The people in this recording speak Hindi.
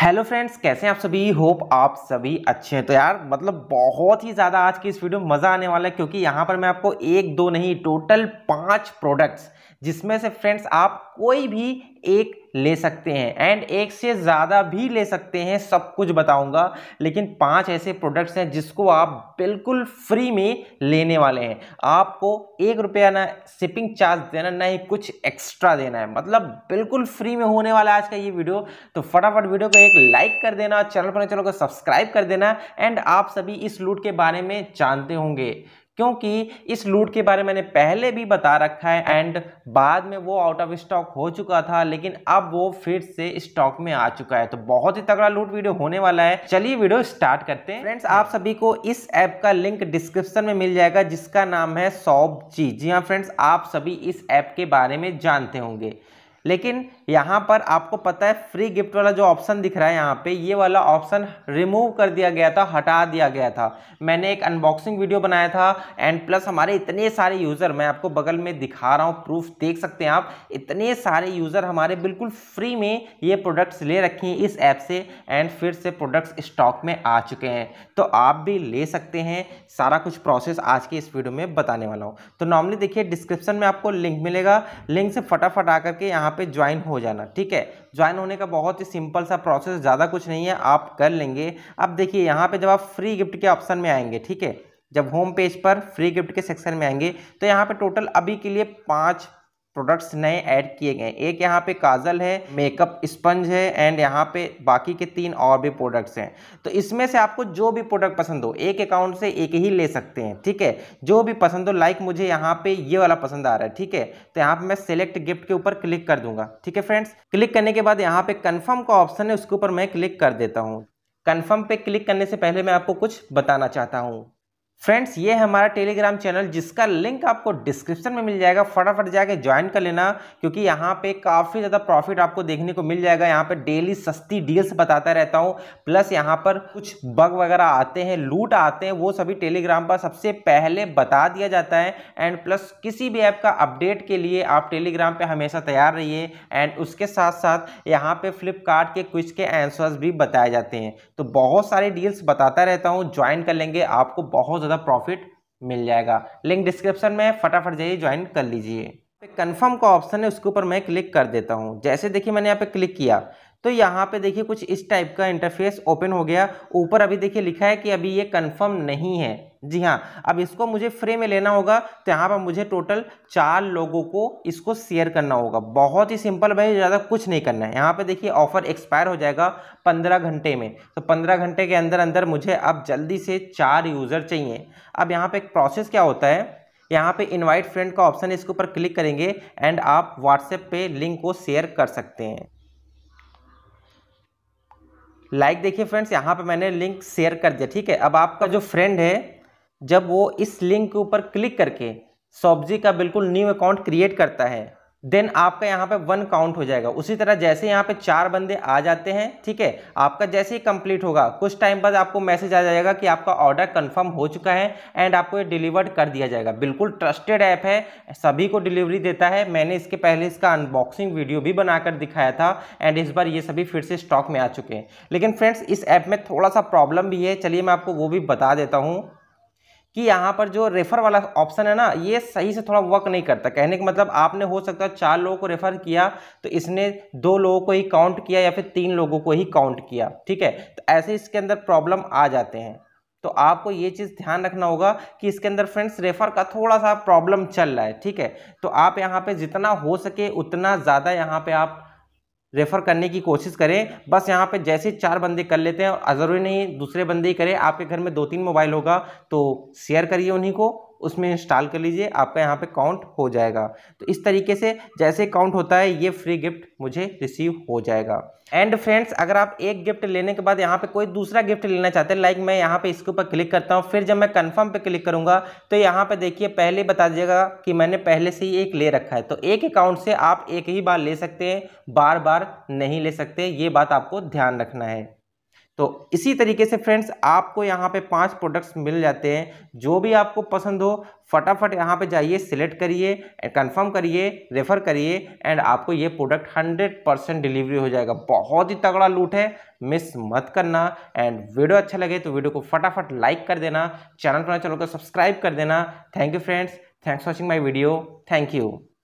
हेलो फ्रेंड्स कैसे हैं आप सभी होप आप सभी अच्छे हैं तो यार मतलब बहुत ही ज़्यादा आज की इस वीडियो में मज़ा आने वाला है क्योंकि यहाँ पर मैं आपको एक दो नहीं टोटल पांच प्रोडक्ट्स जिसमें से फ्रेंड्स आप कोई भी एक ले सकते हैं एंड एक से ज़्यादा भी ले सकते हैं सब कुछ बताऊंगा लेकिन पांच ऐसे प्रोडक्ट्स हैं जिसको आप बिल्कुल फ्री में लेने वाले हैं आपको एक रुपया ना शिपिंग चार्ज देना ना ही कुछ एक्स्ट्रा देना है मतलब बिल्कुल फ्री में होने वाला है आज का ये वीडियो तो फटाफट वीडियो को एक लाइक कर देना चैनल पर चैनल को सब्सक्राइब कर देना एंड आप सभी इस लूट के बारे में जानते होंगे क्योंकि इस लूट के बारे में मैंने पहले भी बता रखा है एंड बाद में वो आउट ऑफ स्टॉक हो चुका था लेकिन अब वो फिर से स्टॉक में आ चुका है तो बहुत ही तगड़ा लूट वीडियो होने वाला है चलिए वीडियो स्टार्ट करते हैं फ्रेंड्स आप सभी को इस ऐप का लिंक डिस्क्रिप्शन में मिल जाएगा जिसका नाम है सॉब जी जी हाँ फ्रेंड्स आप सभी इस ऐप के बारे में जानते होंगे लेकिन यहाँ पर आपको पता है फ्री गिफ्ट वाला जो ऑप्शन दिख रहा है यहाँ पे ये वाला ऑप्शन रिमूव कर दिया गया था हटा दिया गया था मैंने एक अनबॉक्सिंग वीडियो बनाया था एंड प्लस हमारे इतने सारे यूज़र मैं आपको बगल में दिखा रहा हूँ प्रूफ देख सकते हैं आप इतने सारे यूज़र हमारे बिल्कुल फ्री में ये प्रोडक्ट्स ले रखे हैं इस ऐप से एंड फिर से प्रोडक्ट्स स्टॉक में आ चुके हैं तो आप भी ले सकते हैं सारा कुछ प्रोसेस आज के इस वीडियो में बताने वाला हूँ तो नॉर्मली देखिए डिस्क्रिप्शन में आपको लिंक मिलेगा लिंक से फटाफट आकर के यहाँ पे ज्वाइन हो जाना ठीक है ज्वाइन होने का बहुत ही सिंपल सा प्रोसेस ज़्यादा कुछ नहीं है आप कर लेंगे अब देखिए यहाँ पे जब आप फ्री गिफ्ट के ऑप्शन में आएंगे ठीक है जब होम पेज पर फ्री गिफ्ट के सेक्शन में आएंगे तो यहाँ पे टोटल अभी के लिए पाँच प्रोडक्ट्स नए ऐड किए गए एक यहाँ पे काजल है मेकअप स्पंज है एंड यहाँ पे बाकी के तीन और भी प्रोडक्ट्स हैं तो इसमें से आपको जो भी प्रोडक्ट पसंद हो एक अकाउंट से एक ही ले सकते हैं ठीक है जो भी पसंद हो लाइक मुझे यहाँ पे ये वाला पसंद आ रहा है ठीक है तो यहाँ पे मैं सेलेक्ट गिफ्ट के ऊपर क्लिक कर दूंगा ठीक है फ्रेंड्स क्लिक करने के बाद यहाँ पे कन्फर्म का ऑप्शन है उसके ऊपर मैं क्लिक कर देता हूँ कन्फर्म पे क्लिक करने से पहले मैं आपको कुछ बताना चाहता हूँ फ्रेंड्स ये है हमारा टेलीग्राम चैनल जिसका लिंक आपको डिस्क्रिप्शन में मिल जाएगा फटाफट जाके ज्वाइन कर लेना क्योंकि यहाँ पे काफ़ी ज़्यादा प्रॉफिट आपको देखने को मिल जाएगा यहाँ पे डेली सस्ती डील्स बताता रहता हूँ प्लस यहाँ पर कुछ बग वगैरह आते हैं लूट आते हैं वो सभी टेलीग्राम पर सबसे पहले बता दिया जाता है एंड प्लस किसी भी ऐप का अपडेट के लिए आप टेलीग्राम पर हमेशा तैयार रहिए एंड उसके साथ साथ यहाँ पर फ्लिपकार्ट के क्विज के आंसर्स भी बताए जाते हैं तो बहुत सारे डील्स बताता रहता हूँ ज्वाइन कर लेंगे आपको बहुत ज़्यादा प्रॉफिट मिल जाएगा लिंक डिस्क्रिप्शन में फटाफट जाइए ज्वाइन कर लीजिए कन्फर्म तो का ऑप्शन है उसके ऊपर मैं क्लिक कर देता हूँ जैसे देखिए मैंने यहाँ पे क्लिक किया तो यहाँ पे देखिए कुछ इस टाइप का इंटरफेस ओपन हो गया ऊपर अभी देखिए लिखा है कि अभी ये कंफर्म नहीं है जी हाँ अब इसको मुझे फ्री में लेना होगा तो यहाँ पर मुझे टोटल चार लोगों को इसको शेयर करना होगा बहुत ही सिंपल भाई ज़्यादा कुछ नहीं करना है यहाँ पे देखिए ऑफर एक्सपायर हो जाएगा पंद्रह घंटे में तो पंद्रह घंटे के अंदर अंदर मुझे अब जल्दी से चार यूज़र चाहिए अब यहाँ पर एक प्रोसेस क्या होता है यहाँ पे इनवाइट फ्रेंड का ऑप्शन है इसके ऊपर क्लिक करेंगे एंड आप व्हाट्सएप पे लिंक को शेयर कर सकते हैं लाइक देखिए फ्रेंड्स यहाँ पे मैंने लिंक शेयर कर दिया ठीक है अब आपका जो फ्रेंड है जब वो इस लिंक के ऊपर क्लिक करके सॉब्जी का बिल्कुल न्यू अकाउंट क्रिएट करता है देन आपका यहाँ पे वन काउंट हो जाएगा उसी तरह जैसे यहाँ पे चार बंदे आ जाते हैं ठीक है आपका जैसे ही कंप्लीट होगा कुछ टाइम बाद आपको मैसेज आ जाएगा कि आपका ऑर्डर कंफर्म हो चुका है एंड आपको ये डिलीवर्ड कर दिया जाएगा बिल्कुल ट्रस्टेड ऐप है सभी को डिलीवरी देता है मैंने इसके पहले इसका अनबॉक्सिंग वीडियो भी बनाकर दिखाया था एंड इस बार ये सभी फिर से स्टॉक में आ चुके हैं लेकिन फ्रेंड्स इस ऐप में थोड़ा सा प्रॉब्लम भी है चलिए मैं आपको वो भी बता देता हूँ कि यहाँ पर जो रेफर वाला ऑप्शन है ना ये सही से थोड़ा वर्क नहीं करता कहने का मतलब आपने हो सकता है चार लोगों को रेफर किया तो इसने दो लोगों को ही काउंट किया या फिर तीन लोगों को ही काउंट किया ठीक है तो ऐसे इसके अंदर प्रॉब्लम आ जाते हैं तो आपको ये चीज़ ध्यान रखना होगा कि इसके अंदर फ्रेंड्स रेफर का थोड़ा सा प्रॉब्लम चल रहा है ठीक है तो आप यहाँ पर जितना हो सके उतना ज़्यादा यहाँ पर आप रेफ़र करने की कोशिश करें बस यहाँ पे जैसे चार बंदे कर लेते हैं ज़रूरी नहीं दूसरे बंदे ही करें आपके घर में दो तीन मोबाइल होगा तो शेयर करिए उन्हीं को उसमें इंस्टॉल कर लीजिए आपका यहाँ पे काउंट हो जाएगा तो इस तरीके से जैसे काउंट होता है ये फ्री गिफ्ट मुझे रिसीव हो जाएगा एंड फ्रेंड्स अगर आप एक गिफ्ट लेने के बाद यहाँ पे कोई दूसरा गिफ्ट लेना चाहते हैं लाइक मैं यहाँ पे इसके ऊपर क्लिक करता हूँ फिर जब मैं कन्फर्म पर क्लिक करूँगा तो यहाँ पर देखिए पहले बता दीजिएगा कि मैंने पहले से ही एक ले रखा है तो एक अकाउंट से आप एक ही बार ले सकते हैं बार बार नहीं ले सकते ये बात आपको ध्यान रखना है तो इसी तरीके से फ्रेंड्स आपको यहाँ पे पांच प्रोडक्ट्स मिल जाते हैं जो भी आपको पसंद हो फटाफट यहाँ पे जाइए सिलेक्ट करिए कंफर्म करिए रेफ़र करिए एंड आपको ये प्रोडक्ट हंड्रेड परसेंट डिलीवरी हो जाएगा बहुत ही तगड़ा लूट है मिस मत करना एंड वीडियो अच्छा लगे तो वीडियो को फटाफट लाइक कर देना चैनल पर चैनल को सब्सक्राइब कर देना thank you friends thanks watching my video thank you